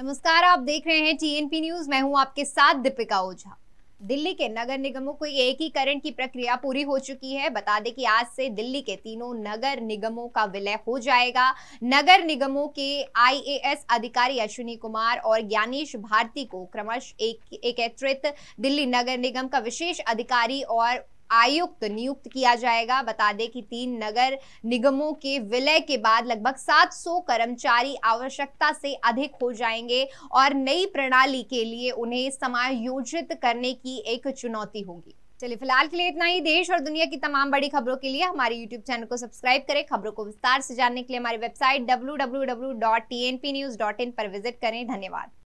नमस्कार आप देख रहे हैं टीएनपी न्यूज मैं हूं आपके साथ दीपिका ओझा दिल्ली के नगर निगमों को एकीकरण की प्रक्रिया पूरी हो चुकी है बता दें कि आज से दिल्ली के तीनों नगर निगमों का विलय हो जाएगा नगर निगमों के आईएएस अधिकारी अश्विनी कुमार और ज्ञानेश भारती को क्रमश एकत्रित एक दिल्ली नगर निगम का विशेष अधिकारी और आयुक्त नियुक्त किया जाएगा बता दें कि तीन नगर निगमों के विलय के बाद लगभग 700 कर्मचारी आवश्यकता से अधिक हो जाएंगे और नई प्रणाली के लिए उन्हें समायोजित करने की एक चुनौती होगी चलिए फिलहाल के लिए इतना ही देश और दुनिया की तमाम बड़ी खबरों के लिए हमारे यूट्यूब चैनल को सब्सक्राइब करें खबरों को विस्तार से जानने के लिए हमारी वेबसाइट डब्ल्यू पर विजिट करें धन्यवाद